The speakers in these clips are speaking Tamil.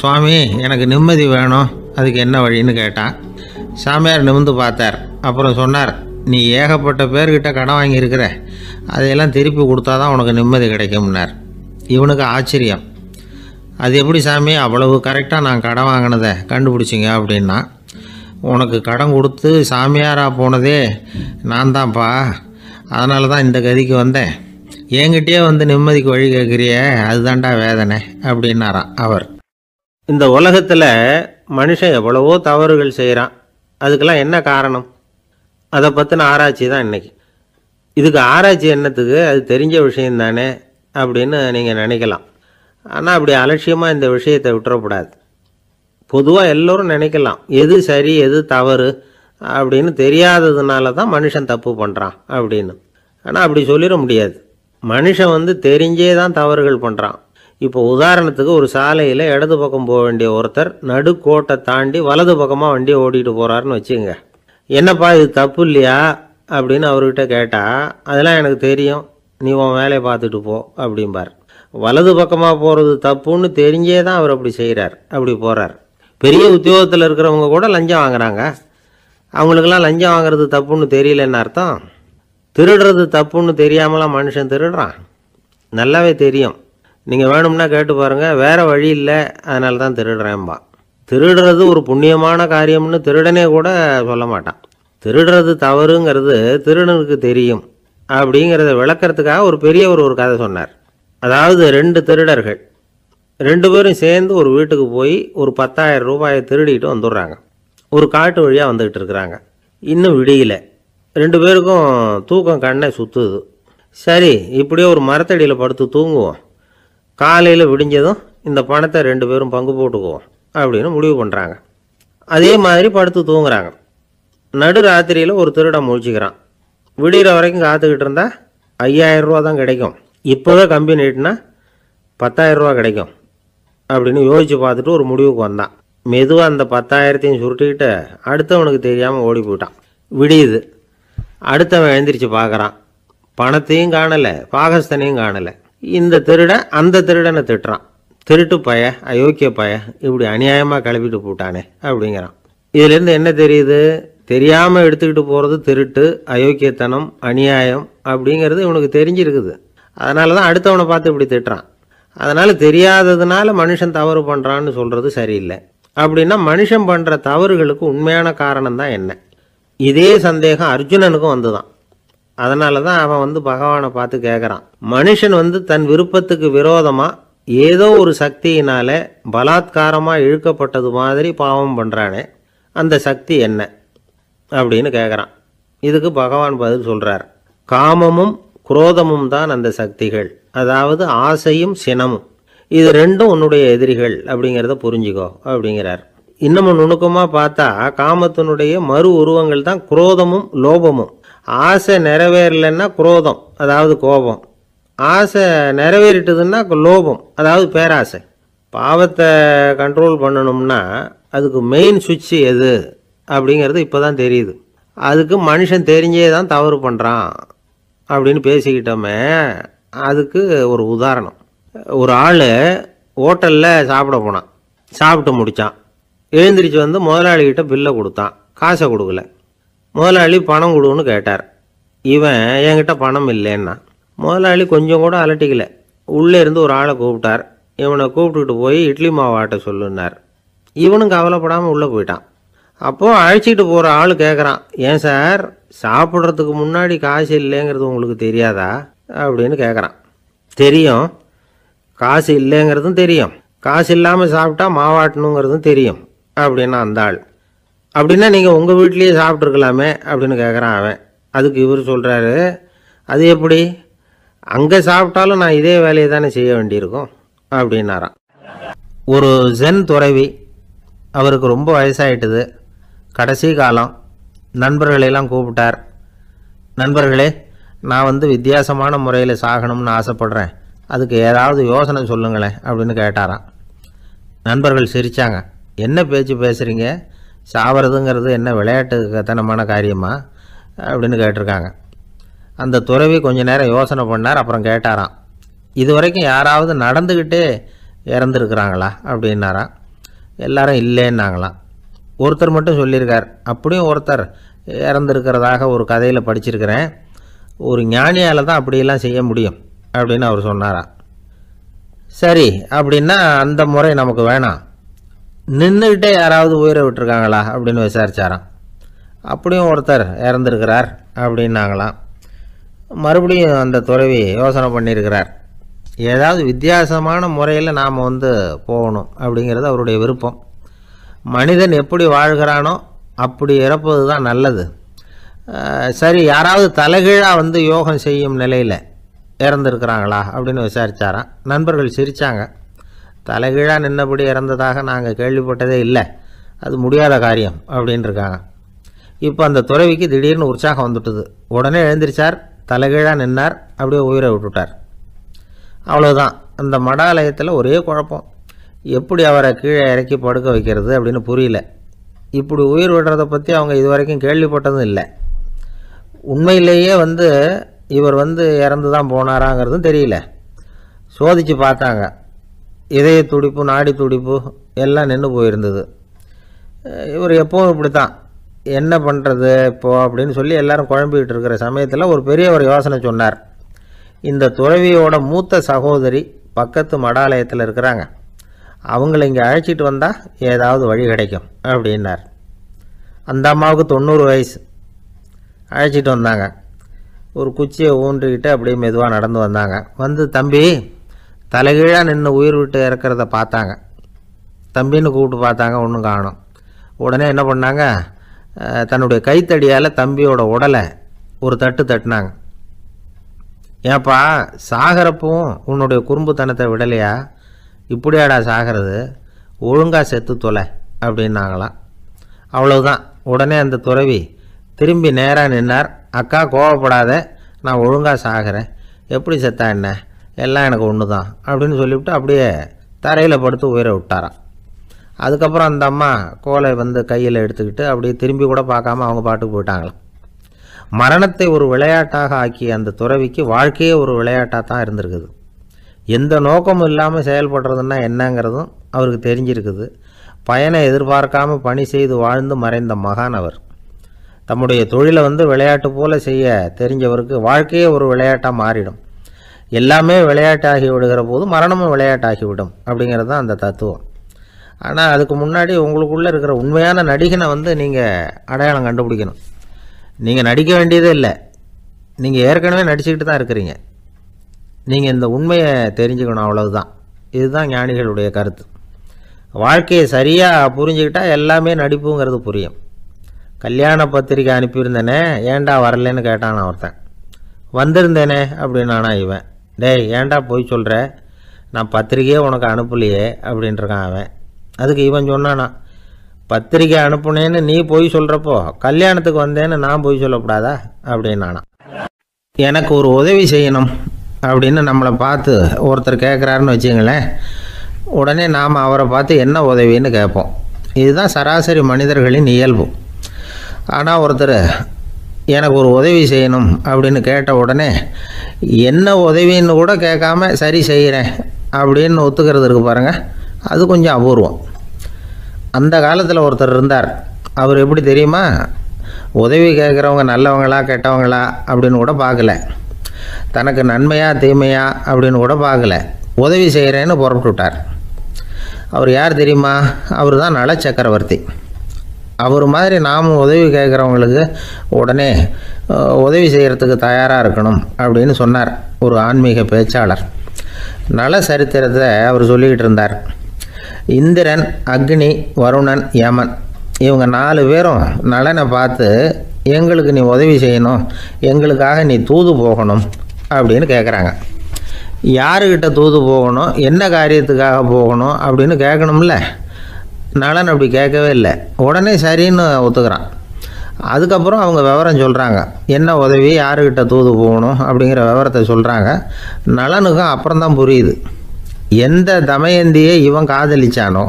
சுவாமி எனக்கு நிம்மதி வேணும் அதுக்கு என்ன வழின்னு கேட்டான் சாமியார் நிமிந்து பார்த்தார் அப்புறம் சொன்னார் நீ ஏகப்பட்ட பேர்கிட்ட கடன் வாங்கியிருக்கிற அதையெல்லாம் திருப்பி கொடுத்தா தான் உனக்கு நிம்மதி கிடைக்கும்னார் இவனுக்கு ஆச்சரியம் அது எப்படி சாமி அவ்வளவு கரெக்டாக நான் கடன் வாங்கினதை கண்டுபிடிச்சிங்க அப்படின்னா உனக்கு கடன் கொடுத்து சாமியாராக போனதே நான் தான்ப்பா அதனால தான் இந்த கதிக்கு வந்தேன் என்கிட்டயே வந்து நிம்மதிக்கு வழி கேட்குறியே அதுதான்டா வேதனை அப்படின்னாராம் அவர் இந்த உலகத்தில் மனுஷன் எவ்வளவோ தவறுகள் செய்கிறான் அதுக்கெல்லாம் என்ன காரணம் அதை பற்றின ஆராய்ச்சி தான் இன்றைக்கி இதுக்கு ஆராய்ச்சி என்னத்துக்கு அது தெரிஞ்ச விஷயந்தானே அப்படின்னு நீங்கள் நினைக்கலாம் ஆனால் அப்படி அலட்சியமாக இந்த விஷயத்தை விட்டுறக்கூடாது பொதுவாக எல்லோரும் நினைக்கலாம் எது சரி எது தவறு அப்படின்னு தெரியாததுனால தான் மனுஷன் தப்பு பண்ணுறான் அப்படின்னு ஆனால் அப்படி சொல்லிட முடியாது மனுஷன் வந்து தெரிஞ்சே தான் தவறுகள் பண்ணுறான் இப்போ உதாரணத்துக்கு ஒரு சாலையில் இடது பக்கம் போக வேண்டிய ஒருத்தர் நடுக்கோட்டை தாண்டி வலது பக்கமாக வண்டியை ஓடிட்டு போகிறாருன்னு வச்சுங்க என்னப்பா இது தப்பு இல்லையா அப்படின்னு அவர்கிட்ட கேட்டால் அதெல்லாம் எனக்கு தெரியும் நீ உன் வேலையை பார்த்துட்டு போ அப்படிம்பார் வலது பக்கமாக போகிறது தப்புன்னு தெரிஞ்சே தான் அவர் அப்படி செய்கிறார் அப்படி போகிறார் பெரிய உத்தியோகத்தில் இருக்கிறவங்க கூட லஞ்சம் வாங்குறாங்க அவங்களுக்கெல்லாம் லஞ்சம் வாங்குறது தப்புன்னு தெரியலன்னு அர்த்தம் திருடுறது தப்புன்னு தெரியாமலாம் மனுஷன் திருடுறான் நல்லாவே தெரியும் நீங்கள் வேணும்னா கேட்டு பாருங்கள் வேறு வழி இல்லை அதனால தான் திருடுறேன்பா திருடுறது ஒரு புண்ணியமான காரியம்னு திருடனே கூட சொல்ல மாட்டான் திருடுறது தவறுங்கிறது திருடனுக்கு தெரியும் அப்படிங்கிறத விளக்கிறதுக்காக ஒரு பெரியவர் ஒரு கதை சொன்னார் அதாவது ரெண்டு திருடர்கள் ரெண்டு பேரும் சேர்ந்து ஒரு வீட்டுக்கு போய் ஒரு பத்தாயிரம் ரூபாயை திருடிட்டு வந்துடுறாங்க ஒரு காட்டு வழியாக வந்துக்கிட்டு இருக்கிறாங்க இன்னும் விடியல ரெண்டு பேருக்கும் தூக்கம் கண்ணை சுற்றுது சரி இப்படியே ஒரு மரத்தடியில் படுத்து தூங்குவோம் காலையில் விடிஞ்சதும் இந்த பணத்தை ரெண்டு பேரும் பங்கு போட்டுக்குவோம் அப்படின்னு முடிவு பண்ணுறாங்க அதே மாதிரி படுத்து தூங்குறாங்க நடு ராத்திரியில் ஒரு திருடம் முழிச்சிக்கிறான் விடிகிற வரைக்கும் காத்துக்கிட்டு இருந்தால் ஐயாயிரம் ரூபா தான் கிடைக்கும் இப்போவே கம்பி நீட்டினா பத்தாயிரம் ரூபா கிடைக்கும் அப்படின்னு யோசித்து பார்த்துட்டு ஒரு முடிவுக்கு வந்தான் மெதுவாக அந்த பத்தாயிரத்தையும் சுருட்டிக்கிட்டு அடுத்தவனுக்கு தெரியாமல் ஓடி போயிட்டான் விடியுது அடுத்தவன் எழுந்திரிச்சு பார்க்குறான் பணத்தையும் காணலை பாகஸ்தனையும் காணலை இந்த திருடன் அந்த திருடனை திட்டுறான் திருட்டு பய அயோக்கிய பய இப்படி அநியாயமாக கிளப்பிட்டு போட்டானே அப்படிங்கிறான் இதுலேருந்து என்ன தெரியுது தெரியாமல் எடுத்துக்கிட்டு போகிறது திருட்டு அயோக்கியத்தனம் அநியாயம் அப்படிங்கிறது இவனுக்கு தெரிஞ்சிருக்குது அதனால தான் அடுத்தவனை பார்த்து இப்படி திட்டுறான் அதனால் தெரியாததுனால மனுஷன் தவறு பண்ணுறான்னு சொல்கிறது சரியில்லை அப்படின்னா மனுஷன் பண்ணுற தவறுகளுக்கு உண்மையான காரணம் தான் என்ன இதே சந்தேகம் அர்ஜுனனுக்கும் வந்து தான் அதனால தான் அவன் வந்து பகவானை பார்த்து கேட்குறான் மனுஷன் வந்து தன் விருப்பத்துக்கு விரோதமாக ஏதோ ஒரு சக்தியினால பலாத்காரமாக இழுக்கப்பட்டது மாதிரி பாவம் பண்ணுறானே அந்த சக்தி என்ன அப்படின்னு கேட்குறான் இதுக்கு பகவான் பதில் சொல்கிறார் காமமும் குரோதமும் தான் அந்த சக்திகள் அதாவது ஆசையும் சினமும் இது ரெண்டும் உன்னுடைய எதிரிகள் அப்படிங்கிறத புரிஞ்சுக்கோ அப்படிங்கிறார் இன்னமும் நுணுக்கமாக பார்த்தா காமத்தினுடைய மறு உருவங்கள் தான் குரோதமும் லோபமும் ஆசை நிறைவேறலைன்னா குரோதம் அதாவது கோபம் ஆசை நிறைவேறிட்டதுன்னா லோபம் அதாவது பேராசை பாவத்தை கண்ட்ரோல் பண்ணணும்னா அதுக்கு மெயின் சுவிட்ச் எது அப்படிங்கிறது இப்போ தான் தெரியுது அதுக்கு மனுஷன் தெரிஞ்சே தான் தவறு பண்ணுறான் அப்படின்னு பேசிக்கிட்டோமே அதுக்கு ஒரு உதாரணம் ஒரு ஆள் ஹோட்டலில் சாப்பிட போனான் சாப்பிட்டு முடித்தான் எழுந்திரிச்சு வந்து முதலாளிகிட்ட பில்லை கொடுத்தான் காசை கொடுக்கல முதலாளி பணம் கொடுன்னு கேட்டார் இவன் என்கிட்ட பணம் இல்லைன்னா முதலாளி கொஞ்சம் கூட அலட்டிக்கல உள்ளே இருந்து ஒரு ஆளை கூப்பிட்டார் இவனை கூப்பிட்டுக்கிட்டு போய் இட்லி மாவாட்ட சொல்லுன்னார் இவனும் கவலைப்படாமல் உள்ளே போயிட்டான் அப்போது அழைச்சிக்கிட்டு போகிற ஆள் கேட்குறான் ஏன் சார் சாப்பிட்றதுக்கு முன்னாடி காசு இல்லைங்கிறது உங்களுக்கு தெரியாதா அப்படின்னு கேட்குறான் தெரியும் காசு இல்லைங்கிறதும் தெரியும் காசு இல்லாமல் சாப்பிட்டா மாவாட்டணுங்கிறதும் தெரியும் அப்படின்னு அந்த ஆள் அப்படின்னா நீங்கள் உங்கள் வீட்லேயே சாப்பிட்ருக்கலாமே அப்படின்னு கேட்குறான் அவன் அதுக்கு இவர் சொல்கிறாரு அது எப்படி அங்கே சாப்பிட்டாலும் நான் இதே வேலையை தானே செய்ய வேண்டியிருக்கும் அப்படின்னாராம் ஒரு ஜென் துறவி அவருக்கு ரொம்ப வயசாகிட்டுது கடைசி காலம் நண்பர்களையெல்லாம் கூப்பிட்டார் நண்பர்களே நான் வந்து வித்தியாசமான முறையில் சாகணும்னு ஆசைப்பட்றேன் அதுக்கு ஏதாவது யோசனை சொல்லுங்களேன் அப்படின்னு கேட்டாராம் நண்பர்கள் சிரித்தாங்க என்ன பேச்சு பேசுகிறீங்க சாவறதுங்கிறது என்ன விளையாட்டுத்தனமான காரியமா அப்படின்னு கேட்டிருக்காங்க அந்த துறவி கொஞ்ச நேரம் யோசனை பண்ணார் அப்புறம் கேட்டாராம் இது வரைக்கும் யாராவது நடந்துக்கிட்டே இறந்துருக்குறாங்களா அப்படின்னாராம் எல்லாரும் இல்லைன்னாங்களாம் ஒருத்தர் மட்டும் சொல்லியிருக்கார் அப்படியும் ஒருத்தர் இறந்துருக்கிறதாக ஒரு கதையில் படிச்சிருக்கிறேன் ஒரு ஞானியால் தான் அப்படியெல்லாம் செய்ய முடியும் அப்படின்னு அவர் சொன்னாராம் சரி அப்படின்னா அந்த முறை நமக்கு வேணாம் நின்றுக்கிட்டே யாராவது உயிரை விட்டுருக்காங்களா அப்படின்னு விசாரித்தாராம் அப்படியும் ஒருத்தர் இறந்துருக்கிறார் அப்படின்னாங்களாம் மறுபடியும் அந்த துறவி யோசனை பண்ணியிருக்கிறார் ஏதாவது வித்தியாசமான முறையில் நாம் வந்து போகணும் அப்படிங்கிறது அவருடைய விருப்பம் மனிதன் எப்படி வாழ்கிறானோ அப்படி இறப்பது தான் நல்லது சரி யாராவது தலைகீழாக வந்து யோகம் செய்யும் நிலையில் இறந்துருக்கிறாங்களா அப்படின்னு விசாரித்தாராம் நண்பர்கள் சிரித்தாங்க தலைகீழாக நின்னபடி இறந்ததாக நாங்கள் கேள்விப்பட்டதே இல்லை அது முடியாத காரியம் அப்படின்ருக்காங்க இப்போ அந்த துறவிக்கு திடீர்னு உற்சாகம் வந்துட்டுது உடனே எழுந்திரிச்சார் தலைகீழாக நின்னார் அப்படியே உயிரை விட்டுட்டார் அவ்வளோதான் அந்த மடாலயத்தில் ஒரே குழப்பம் எப்படி அவரை கீழே இறக்கி படுக்க வைக்கிறது அப்படின்னு புரியல இப்படி உயிர் விடுறதை பற்றி அவங்க இது வரைக்கும் கேள்விப்பட்டதும் இல்லை உண்மையிலேயே வந்து இவர் வந்து இறந்து தான் போனாராங்கிறதும் தெரியல சோதித்து பார்த்தாங்க இதய துடிப்பு நாடி துடிப்பு எல்லாம் நின்று போயிருந்தது இவர் எப்போவும் இப்படி தான் என்ன பண்ணுறது இப்போது அப்படின்னு சொல்லி எல்லோரும் குழம்பிக்கிட்டு இருக்கிற சமயத்தில் ஒரு பெரிய ஒரு யோசனை சொன்னார் இந்த துறவியோட மூத்த சகோதரி பக்கத்து மடாலயத்தில் இருக்கிறாங்க அவங்கள இங்கே அழைச்சிட்டு வந்தால் ஏதாவது வழி கிடைக்கும் அப்படின்னார் அந்த அம்மாவுக்கு தொண்ணூறு வயசு அழைச்சிட்டு வந்தாங்க ஒரு குச்சியை ஊன்றிக்கிட்டு அப்படியே மெதுவாக நடந்து வந்தாங்க வந்து தம்பி தலைகீழாக நின்று உயிர் விட்டு இறக்கிறத பார்த்தாங்க தம்பின்னு கூப்பிட்டு பார்த்தாங்க ஒன்றும் காணும் உடனே என்ன பண்ணாங்க தன்னுடைய கைத்தடியால் தம்பியோட உடலை ஒரு தட்டு தட்டினாங்க ஏப்பா சாகிறப்பவும் உன்னுடைய குறும்புத்தனத்தை விடலையா இப்படியாடா சாகிறது ஒழுங்காக செத்து தொலை அப்படின்னாங்களாம் அவ்வளவுதான் உடனே அந்த துறவி திரும்பி நேராக நின்னார் அக்கா கோவப்படாத நான் ஒழுங்காக சாகிறேன் எப்படி செத்தா என்ன எல்லாம் எனக்கு ஒன்று தான் அப்படின்னு சொல்லிவிட்டு அப்படியே தரையில் படுத்து உயிரை விட்டாராம் அதுக்கப்புறம் அந்த அம்மா கோலை வந்து கையில் எடுத்துக்கிட்டு அப்படியே திரும்பி கூட பார்க்காம அவங்க பாட்டுக்கு போயிட்டாங்களாம் மரணத்தை ஒரு விளையாட்டாக ஆக்கிய அந்த துறவிக்கு வாழ்க்கையே ஒரு விளையாட்டாக தான் இருந்திருக்குது எந்த நோக்கமும் இல்லாமல் செயல்படுறதுன்னா என்னங்கிறதும் அவருக்கு தெரிஞ்சிருக்குது பயனை எதிர்பார்க்காமல் பணி செய்து வாழ்ந்து மறைந்த மகான் அவர் தம்முடைய தொழிலை வந்து விளையாட்டு போல செய்ய தெரிஞ்சவருக்கு வாழ்க்கையே ஒரு விளையாட்டாக மாறிடும் எல்லாமே விளையாட்டாகி விடுகிற போது மரணமும் விளையாட்டாகிவிடும் அப்படிங்கிறது தான் அந்த தத்துவம் ஆனால் அதுக்கு முன்னாடி உங்களுக்குள்ளே இருக்கிற உண்மையான நடிகனை வந்து நீங்கள் அடையாளம் கண்டுபிடிக்கணும் நீங்கள் நடிக்க வேண்டியதே இல்லை நீங்கள் ஏற்கனவே நடிச்சுக்கிட்டு தான் இருக்கிறீங்க நீங்கள் இந்த உண்மையை தெரிஞ்சுக்கணும் அவ்வளவுதான் இதுதான் ஞானிகளுடைய கருத்து வாழ்க்கையை சரியாக புரிஞ்சுக்கிட்டால் எல்லாமே நடிப்புங்கிறது புரியும் கல்யாண பத்திரிக்கை அனுப்பியிருந்தேனே ஏண்டா வரலன்னு கேட்டான் ஒருத்தன் வந்திருந்தேனே அப்படின்னானா இவன் டேய் ஏன்டா போய் சொல்கிற நான் பத்திரிக்கையே உனக்கு அனுப்பலையே அப்படின்ட்டுருக்கான் அவன் அதுக்கு இவன் சொன்னானா பத்திரிக்கை அனுப்புனேன்னு நீ போய் சொல்கிறப்போ கல்யாணத்துக்கு வந்தேன்னு நான் போய் சொல்லக்கூடாதா அப்படின்னானா எனக்கு ஒரு உதவி செய்யணும் அப்படின்னு நம்மளை பார்த்து ஒருத்தர் கேட்குறாருன்னு வச்சுங்களேன் உடனே நாம் அவரை பார்த்து என்ன உதவின்னு கேட்போம் இதுதான் சராசரி மனிதர்களின் இயல்பு ஆனால் ஒருத்தர் எனக்கு ஒரு உதவி செய்யணும் அப்படின்னு கேட்ட உடனே என்ன உதவின்னு கூட கேட்காம சரி செய்கிறேன் அப்படின்னு ஒத்துக்கிறது இருக்கு பாருங்கள் அது கொஞ்சம் அபூர்வம் அந்த காலத்தில் ஒருத்தர் இருந்தார் அவர் எப்படி தெரியுமா உதவி கேட்குறவங்க நல்லவங்களா கெட்டவங்களா அப்படின்னு கூட பார்க்கல தனக்கு நன்மையா தீமையா அப்படின்னு கூட பார்க்கல உதவி செய்கிறேன்னு புறப்பட்டு விட்டார் அவர் யார் தெரியுமா அவர் தான் நல சக்கரவர்த்தி அவர் மாதிரி நாம் உதவி கேட்குறவங்களுக்கு உடனே உதவி செய்கிறதுக்கு தயாராக இருக்கணும் அப்படின்னு சொன்னார் ஒரு ஆன்மீக பேச்சாளர் நல சரித்திரத்தை அவர் சொல்லிக்கிட்டு இருந்தார் இந்திரன் அக்னி வருணன் யமன் இவங்க நாலு பேரும் நலனை பார்த்து எங்களுக்கு நீ உதவி செய்யணும் எங்களுக்காக நீ தூது போகணும் அப்படின்னு கேட்குறாங்க யாருக்கிட்ட தூது போகணும் என்ன காரியத்துக்காக போகணும் அப்படின்னு கேட்கணும்ல நலன் அப்படி கேட்கவே இல்லை உடனே சரின்னு ஒத்துக்கிறான் அதுக்கப்புறம் அவங்க விவரம் சொல்கிறாங்க என்ன உதவி யாருக்கிட்ட தூது போகணும் அப்படிங்கிற விவரத்தை சொல்கிறாங்க நலனுக்கும் அப்புறம்தான் புரியுது எந்த தமயந்தியை இவன் காதலிச்சானோ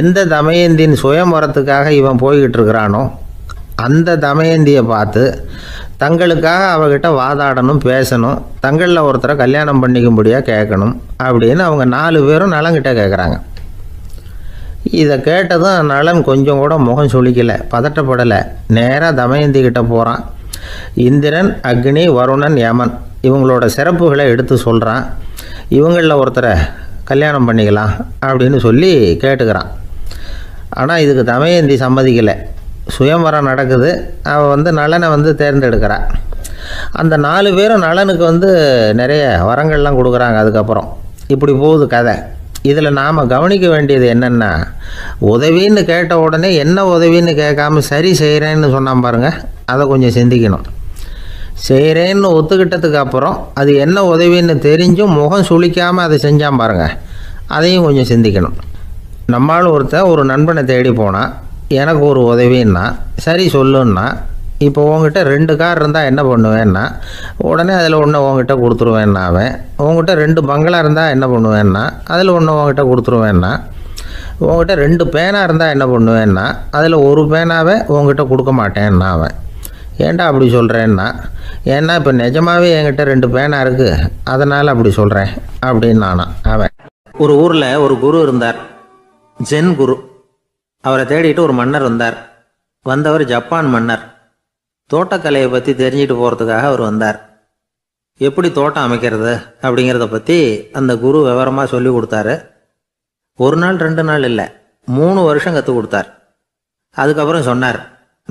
எந்த தமயந்தின் சுயமரத்துக்காக இவன் போய்கிட்டு இருக்கிறானோ அந்த தமயந்தியை பார்த்து தங்களுக்காக அவகிட்ட வாதாடணும் பேசணும் தங்களில் ஒருத்தரை கல்யாணம் பண்ணிக்கும்படியாக கேட்கணும் அப்படின்னு அவங்க நாலு பேரும் நலங்கிட்ட கேட்குறாங்க இதை கேட்டதும் நலன் கொஞ்சம் கூட முகம் சுழிக்கலை பதட்டப்படலை நேராக தமயந்திக்கிட்ட போகிறான் இந்திரன் அக்னி வருணன் யமன் இவங்களோட சிறப்புகளை எடுத்து சொல்கிறான் இவங்களில் ஒருத்தரை கல்யாணம் பண்ணிக்கலாம் அப்படின்னு சொல்லி கேட்டுக்கிறான் ஆனால் இதுக்கு தமயந்தி சம்மதிக்கலை சுயம்பரம் நடக்குது அவள் வந்து நலனை வந்து தேர்ந்தெடுக்கிறான் அந்த நாலு பேரும் நலனுக்கு வந்து நிறைய வரங்கள்லாம் கொடுக்குறாங்க அதுக்கப்புறம் இப்படி போகுது கதை இதில் நாம் கவனிக்க வேண்டியது என்னென்னா உதவின்னு கேட்ட உடனே என்ன உதவின்னு கேட்காம சரி செய்கிறேன்னு சொன்னால் பாருங்கள் அதை கொஞ்சம் சிந்திக்கணும் செய்கிறேன்னு ஒத்துக்கிட்டதுக்கு அப்புறம் அது என்ன உதவின்னு தெரிஞ்சும் முகம் சுழிக்காமல் அதை செஞ்சால் பாருங்கள் அதையும் கொஞ்சம் சிந்திக்கணும் நம்மளால் ஒருத்தர் ஒரு நண்பனை தேடி போனால் எனக்கு ஒரு உதவின்னா சரி சொல்லுன்னா இப்போ உங்ககிட்ட ரெண்டு கார் இருந்தால் என்ன பண்ணுவேன்னா உடனே அதில் ஒன்று உங்ககிட்ட கொடுத்துருவேன்னா அவன் உங்ககிட்ட ரெண்டு பங்களா இருந்தால் என்ன பண்ணுவேன்னா அதில் ஒன்று உங்ககிட்ட கொடுத்துருவேன்னா உங்ககிட்ட ரெண்டு பேனா இருந்தால் என்ன பண்ணுவேன்னா அதில் ஒரு பேனாவே உங்ககிட்ட கொடுக்க மாட்டேன்னா அவன் ஏண்டா அப்படி சொல்கிறேன்னா ஏன்னா இப்போ நிஜமாகவே என்கிட்ட ரெண்டு பேனா இருக்குது அதனால் அப்படி சொல்கிறேன் அப்படின்னு நானா அவன் ஒரு ஊரில் ஒரு குரு இருந்தார் ஜென் குரு அவரை தேடிட்டு ஒரு மன்னர் வந்தார் வந்தவர் ஜப்பான் மன்னர் தோட்டக்கலையை பற்றி தெரிஞ்சுட்டு போகிறதுக்காக அவர் வந்தார் எப்படி தோட்டம் அமைக்கிறது அப்படிங்கிறத பற்றி அந்த குரு விவரமாக சொல்லி கொடுத்தாரு ஒரு நாள் ரெண்டு நாள் இல்லை மூணு வருஷம் கற்றுக் கொடுத்தார் அதுக்கப்புறம் சொன்னார்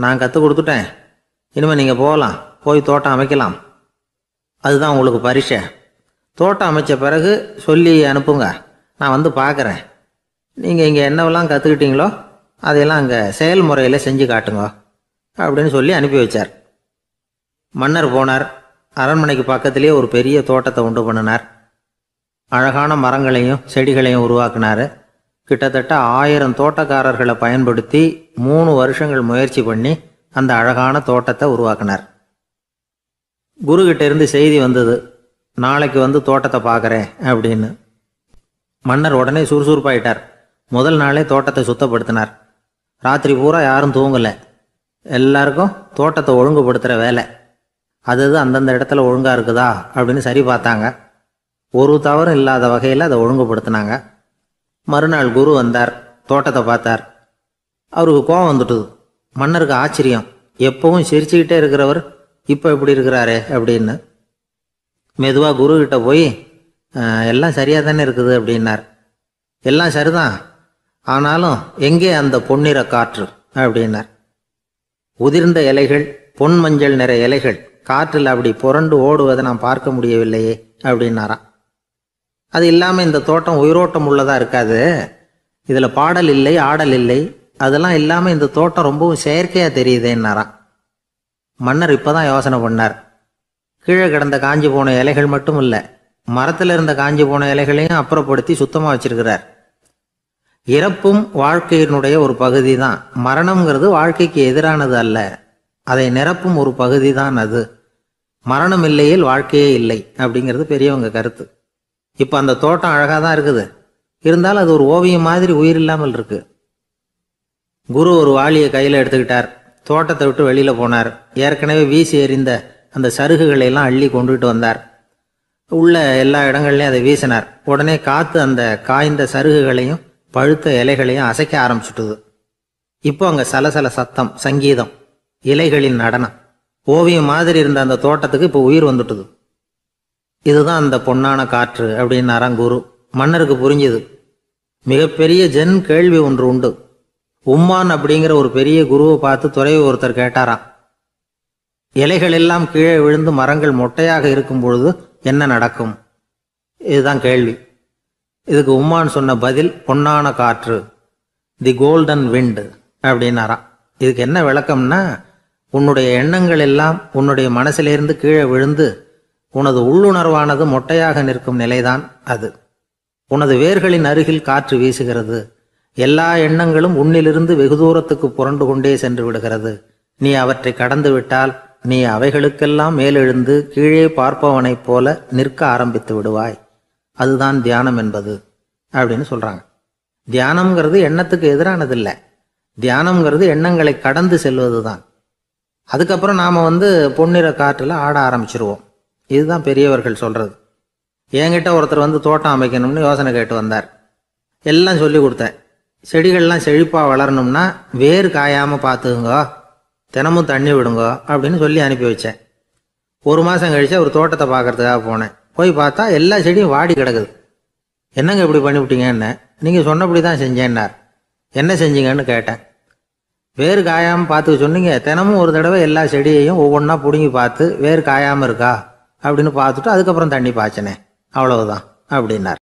நான் கற்றுக் கொடுத்துட்டேன் இனிமேல் நீங்கள் போகலாம் போய் தோட்டம் அமைக்கலாம் அதுதான் உங்களுக்கு பரிசை தோட்டம் அமைச்ச பிறகு சொல்லி அனுப்புங்க நான் வந்து பார்க்குறேன் நீங்கள் இங்கே என்னவெல்லாம் கற்றுக்கிட்டீங்களோ அதையெல்லாம் அங்கே செயல்முறையில் செஞ்சு காட்டுங்க அப்படின்னு சொல்லி அனுப்பி வச்சார் மன்னர் போனார் அரண்மனைக்கு பக்கத்திலேயே ஒரு பெரிய தோட்டத்தை உண்டு பண்ணினார் அழகான மரங்களையும் செடிகளையும் உருவாக்கினார் கிட்டத்தட்ட ஆயிரம் தோட்டக்காரர்களை பயன்படுத்தி மூணு வருஷங்கள் முயற்சி பண்ணி அந்த அழகான தோட்டத்தை உருவாக்கினார் குருகிட்ட இருந்து செய்தி வந்தது நாளைக்கு வந்து தோட்டத்தை பார்க்குறேன் அப்படின்னு மன்னர் உடனே சுறுசுறுப்பாயிட்டார் முதல் நாளே தோட்டத்தை சுத்தப்படுத்தினார் ராத்திரி பூரா யாரும் தூங்கலை எல்லாருக்கும் தோட்டத்தை ஒழுங்குபடுத்துகிற வேலை அது அந்தந்த இடத்துல ஒழுங்காக இருக்குதா அப்படின்னு சரி பார்த்தாங்க ஒரு தவறும் இல்லாத வகையில் அதை ஒழுங்குபடுத்தினாங்க மறுநாள் குரு வந்தார் தோட்டத்தை பார்த்தார் அவருக்கு கோவம் வந்துட்டுது மன்னருக்கு ஆச்சரியம் எப்பவும் சிரிச்சுக்கிட்டே இருக்கிறவர் இப்போ எப்படி இருக்கிறாரு அப்படின்னு மெதுவாக குருக்கிட்ட போய் எல்லாம் சரியாக தானே இருக்குது அப்படின்னார் எல்லாம் சரிதான் ஆனாலும் எங்கே அந்த பொன்னிற காற்று அப்படின்னார் உதிர்ந்த இலைகள் பொன் மஞ்சள் நிற இலைகள் காற்றில் அப்படி புரண்டு ஓடுவதை நான் பார்க்க முடியவில்லையே அப்படின்னாராம் அது இல்லாமல் இந்த தோட்டம் உயிரோட்டம் உள்ளதாக இருக்காது இதில் பாடல் இல்லை ஆடல் இல்லை அதெல்லாம் இல்லாமல் இந்த தோட்டம் ரொம்பவும் செயற்கையாக தெரியுதுன்னாராம் மன்னர் இப்போ தான் யோசனை பண்ணார் கீழே கிடந்த காஞ்சி போன இலைகள் மட்டும் இல்லை மரத்தில் இருந்த காஞ்சி போன இலைகளையும் அப்புறப்படுத்தி சுத்தமாக வச்சிருக்கிறார் இறப்பும் வாழ்க்கையினுடைய ஒரு பகுதி தான் மரணம்ங்கிறது வாழ்க்கைக்கு எதிரானது அல்ல அதை நிரப்பும் ஒரு பகுதி தான் அது மரணம் இல்லையில் வாழ்க்கையே இல்லை அப்படிங்கிறது பெரியவங்க கருத்து இப்போ அந்த தோட்டம் அழகாக தான் இருக்குது இருந்தாலும் அது ஒரு ஓவியம் மாதிரி உயிர் இல்லாமல் இருக்கு குரு ஒரு வாளியை கையில் எடுத்துக்கிட்டார் தோட்டத்தை விட்டு வெளியில் போனார் ஏற்கனவே வீசி எறிந்த அந்த சருகுகளை எல்லாம் அள்ளி கொண்டுகிட்டு வந்தார் உள்ள எல்லா இடங்கள்லையும் அதை வீசினார் உடனே காற்று அந்த காய்ந்த சருகுகளையும் பழுத்த இலைகளையும் அசைக்க ஆரம்பிச்சுட்டுது இப்போ அங்கே சலசல சத்தம் சங்கீதம் இலைகளின் நடனம் ஓவியம் மாதிரி இருந்த அந்த தோட்டத்துக்கு இப்போ உயிர் வந்துட்டுது இதுதான் அந்த பொன்னான காற்று அப்படின்னாராம் குரு மன்னருக்கு புரிஞ்சுது மிகப்பெரிய ஜென் கேள்வி ஒன்று உண்டு உம்மான் அப்படிங்கிற ஒரு பெரிய குருவை பார்த்து துறை ஒருத்தர் கேட்டாராம் இலைகள் எல்லாம் கீழே விழுந்து மரங்கள் மொட்டையாக இருக்கும் பொழுது என்ன நடக்கும் இதுதான் கேள்வி இதுக்கு உமான் சொன்ன பதில் பொன்னான காற்று தி கோல்டன் விண்டு அப்படின்னாராம் இதுக்கு என்ன விளக்கம்னா உன்னுடைய எண்ணங்கள் எல்லாம் உன்னுடைய மனசிலிருந்து கீழே விழுந்து உனது உள்ளுணர்வானது மொட்டையாக நிற்கும் நிலைதான் அது உனது வேர்களின் அருகில் காற்று வீசுகிறது எல்லா எண்ணங்களும் உன்னிலிருந்து வெகு தூரத்துக்கு புரண்டு கொண்டே சென்று விடுகிறது நீ அவற்றை கடந்து விட்டால் நீ அவைகளுக்கெல்லாம் மேலெழுந்து கீழே பார்ப்பவனைப் போல நிற்க ஆரம்பித்து விடுவாய் அதுதான் தியானம் என்பது அப்படின்னு சொல்கிறாங்க தியானம்ங்கிறது எண்ணத்துக்கு எதிரானது இல்லை தியானம்ங்கிறது எண்ணங்களை கடந்து செல்வது தான் அதுக்கப்புறம் நாம் வந்து பொன்னிற காற்றில் ஆட ஆரம்பிச்சிருவோம் இதுதான் பெரியவர்கள் சொல்கிறது என்கிட்ட ஒருத்தர் வந்து தோட்டம் அமைக்கணும்னு யோசனை கேட்டு வந்தார் எல்லாம் சொல்லி கொடுத்தேன் செடிகள்லாம் செழிப்பாக வளரணும்னா வேர் காயாமல் பார்த்துங்கோ தினமும் தண்ணி விடுங்க அப்படின்னு சொல்லி அனுப்பி வச்சேன் ஒரு மாதம் கழிச்சு ஒரு தோட்டத்தை பார்க்குறதுக்காக போனேன் போய் பார்த்தா எல்லா செடியும் வாடி கிடக்குது என்னங்க இப்படி பண்ணிவிட்டீங்கன்னு நீங்கள் சொன்னபடி தான் செஞ்சேன்னார் என்ன செஞ்சீங்கன்னு கேட்டேன் வேறு காயாமல் பார்த்து சொன்னீங்க தினமும் ஒரு தடவை எல்லா செடியையும் ஒவ்வொன்றா பிடுங்கி பார்த்து வேறு காயாமல் இருக்கா அப்படின்னு பார்த்துட்டு அதுக்கப்புறம் தண்ணி பாய்ச்சினேன் அவ்வளவுதான் அப்படின்னார்